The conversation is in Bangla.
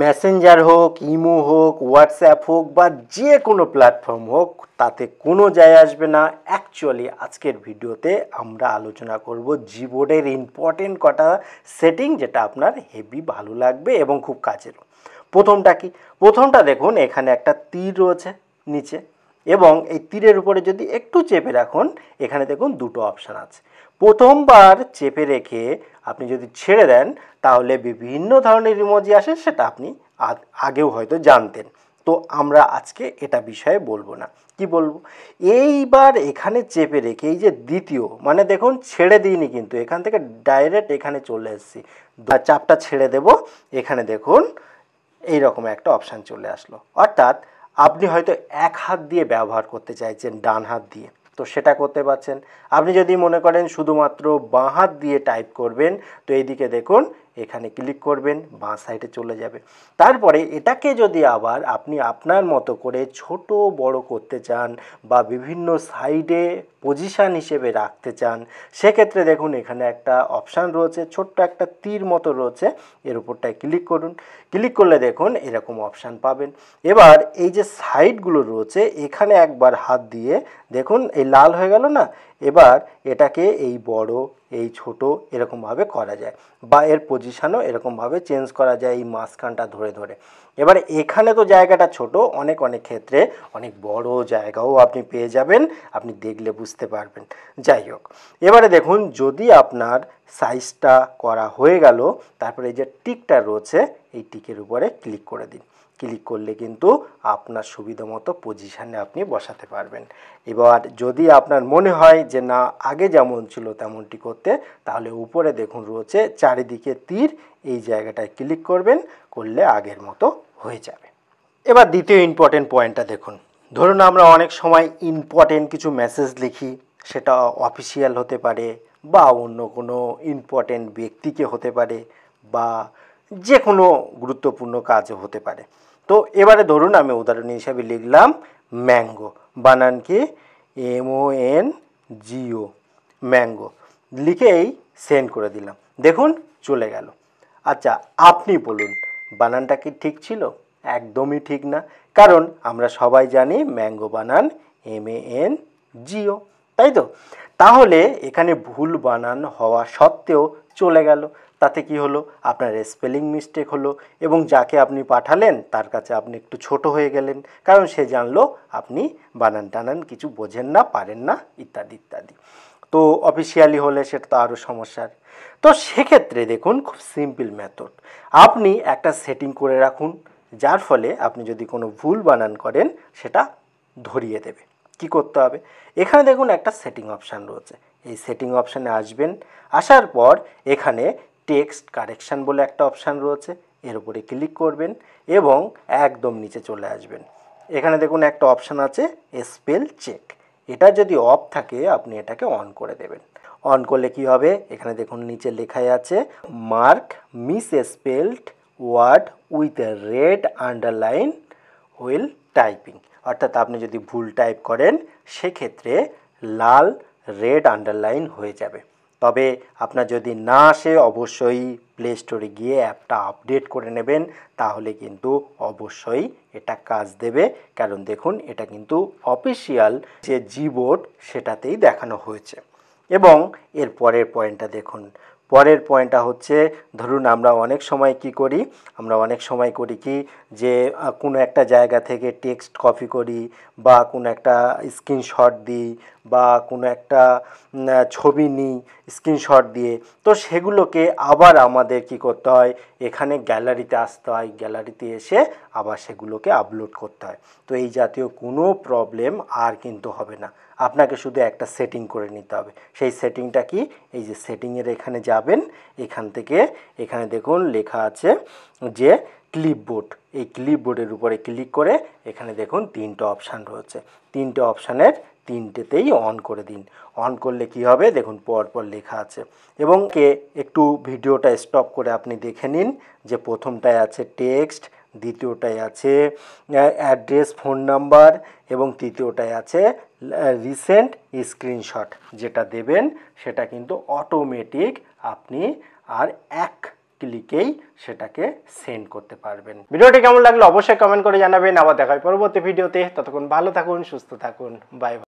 মেসেঞ্জার হোক ইমো হোক হোয়াটসঅ্যাপ হোক বা যে কোনো প্ল্যাটফর্ম হোক তাতে কোনো যায় আসবে না অ্যাকচুয়ালি আজকের ভিডিওতে আমরা আলোচনা করব জীবনের ইম্পর্টেন্ট কটা সেটিং যেটা আপনার হেভি ভালো লাগবে এবং খুব কাজেরও প্রথমটা কি প্রথমটা দেখুন এখানে একটা তীর রয়েছে নিচে এবং এই তীরের উপরে যদি একটু চেপে রাখুন এখানে দেখুন দুটো অপশান আছে প্রথমবার চেপে রেখে আপনি যদি ছেড়ে দেন তাহলে বিভিন্ন ধরনের ইমোজি আসে সেটা আপনি আগেও হয়তো জানতেন তো আমরা আজকে এটা বিষয়ে বলবো না কি বলবো এইবার এখানে চেপে রেখে এই যে দ্বিতীয় মানে দেখুন ছেড়ে দিইনি কিন্তু এখান থেকে ডাইরেক্ট এখানে চলে এসেছি চাপটা ছেড়ে দেব এখানে দেখুন এই রকম একটা অপশান চলে আসলো অর্থাৎ আপনি হয়তো এক হাত দিয়ে ব্যবহার করতে চাইছেন ডান হাত দিয়ে তো সেটা করতে পারছেন আপনি যদি মনে করেন শুধুমাত্র বাঁ হাত দিয়ে টাইপ করবেন তো এইদিকে দেখুন এখানে ক্লিক করবেন বাঁ সাইডে চলে যাবে তারপরে এটাকে যদি আবার আপনি আপনার মতো করে ছোট বড় করতে চান বা বিভিন্ন সাইডে পজিশান হিসেবে রাখতে চান সেক্ষেত্রে দেখুন এখানে একটা অপশান রয়েছে ছোট্ট একটা তীর মতো রয়েছে এর উপরটায় ক্লিক করুন ক্লিক করলে দেখুন এরকম অপশান পাবেন এবার এই যে সাইডগুলো রয়েছে এখানে একবার হাত দিয়ে দেখুন এই লাল হয়ে গেল না এবার এটাকে এই বড় এই ছোট এরকমভাবে করা যায় বা এর পজিশানও এরকমভাবে চেঞ্জ করা যায় এই মাঝখানটা ধরে ধরে এবার এখানে তো জায়গাটা ছোট অনেক অনেক ক্ষেত্রে অনেক বড় জায়গাও আপনি পেয়ে যাবেন আপনি দেখলে বুঝতে বুঝতে পারবেন যাই হোক এবারে দেখুন যদি আপনার সাইজটা করা হয়ে গেল তারপরে এই যে টিকটা রয়েছে এই টিকের উপরে ক্লিক করে দিন ক্লিক করলে কিন্তু আপনার সুবিধা মতো পজিশানে আপনি বসাতে পারবেন এবার যদি আপনার মনে হয় যে না আগে যেমন ছিল তেমনটি করতে তাহলে উপরে দেখুন রয়েছে চারিদিকে তীর এই জায়গাটায় ক্লিক করবেন করলে আগের মতো হয়ে যাবে এবার দ্বিতীয় ইম্পর্টেন্ট পয়েন্টটা দেখুন ধরুন আমরা অনেক সময় ইম্পর্টেন্ট কিছু মেসেজ লিখি সেটা অফিসিয়াল হতে পারে বা অন্য কোনো ইম্পর্টেন্ট ব্যক্তিকে হতে পারে বা যে কোনো গুরুত্বপূর্ণ কাজ হতে পারে তো এবারে ধরুন আমি উদাহরণ হিসাবে লিখলাম ম্যাঙ্গো বানান কি এমও এন জিও ম্যাঙ্গো লিখেই সেন্ড করে দিলাম দেখুন চলে গেল আচ্ছা আপনি বলুন বানানটা কি ঠিক ছিল একদমই ঠিক না কারণ আমরা সবাই জানি ম্যাঙ্গো বানান এম এ এন জিও তাই তো তাহলে এখানে ভুল বানান হওয়া সত্ত্বেও চলে গেল তাতে কি হলো আপনার স্পেলিং মিস্টেক হলো এবং যাকে আপনি পাঠালেন তার কাছে আপনি একটু ছোট হয়ে গেলেন কারণ সে জানলো আপনি বানান টানান কিছু বোঝেন না পারেন না ইত্যাদি ইত্যাদি তো অফিসিয়ালি হলে সেটা তো আরও সমস্যার তো সেক্ষেত্রে দেখুন খুব সিম্পল মেথড আপনি একটা সেটিং করে রাখুন যার ফলে আপনি যদি কোনো ভুল বানান করেন সেটা ধরিয়ে দেবে কি করতে হবে এখানে দেখুন একটা সেটিং অপশান রয়েছে এই সেটিং অপশানে আসবেন আসার পর এখানে টেক্সট কারেকশান বলে একটা অপশান রয়েছে এর উপরে ক্লিক করবেন এবং একদম নিচে চলে আসবেন এখানে দেখুন একটা অপশান আছে স্পেল চেক এটা যদি অফ থাকে আপনি এটাকে অন করে দেবেন অন করলে কি হবে এখানে দেখুন নিচে লেখাই আছে mark misspelled word with a red underline will typing অর্থাৎ আপনি যদি ভুল টাইপ করেন সেক্ষেত্রে লাল রেড আন্ডারলাইন হয়ে যাবে তবে আপনার যদি না আসে অবশ্যই প্লে স্টোরে গিয়ে অ্যাপটা আপডেট করে নেবেন তাহলে কিন্তু অবশ্যই এটা কাজ দেবে কারণ দেখুন এটা কিন্তু অফিসিয়াল যে জি বোর্ড সেটাতেই দেখানো হয়েছে এবং এর পরের পয়েন্টটা দেখুন পরের পয়েন্টটা হচ্ছে ধরুন আমরা অনেক সময় কি করি আমরা অনেক সময় করি কি যে কোনো একটা জায়গা থেকে টেক্সট কপি করি বা কোনো একটা স্ক্রিনশট দিই বা কোনো একটা ছবি নিই স্ক্রিনশট দিয়ে তো সেগুলোকে আবার আমাদের কি করতে হয় এখানে গ্যালারিতে আসতে হয় গ্যালারিতে এসে আবার সেগুলোকে আপলোড করতে হয় তো এই জাতীয় কোনো প্রবলেম আর কিন্তু হবে না আপনাকে শুধু একটা সেটিং করে নিতে হবে সেই সেটিংটা কি এই যে সেটিংয়ের এখানে যাবেন এখান থেকে এখানে দেখুন লেখা আছে যে ক্লিপবোর্ড এই ক্লিপবোর্ডের উপরে ক্লিক করে এখানে দেখুন তিনটে অপশান রয়েছে তিনটে অপশানের তিনটেতেই অন করে দিন অন করলে কি হবে দেখুন পরপর লেখা আছে এবং কে একটু ভিডিওটা স্টপ করে আপনি দেখে নিন যে প্রথমটায় আছে টেক্সট দ্বিতীয়টায় আছে অ্যাড্রেস ফোন নাম্বার এবং তৃতীয়টায় আছে রিসেন্ট স্ক্রিনশট যেটা দেবেন সেটা কিন্তু অটোমেটিক আপনি আর এক ক্লিকেই সেটাকে সেন্ড করতে পারবেন ভিডিওটি কেমন লাগলো অবশ্যই কমেন্ট করে জানাবেন আবার দেখায় পরবর্তী ভিডিওতে ততক্ষণ ভালো থাকুন সুস্থ থাকুন বাই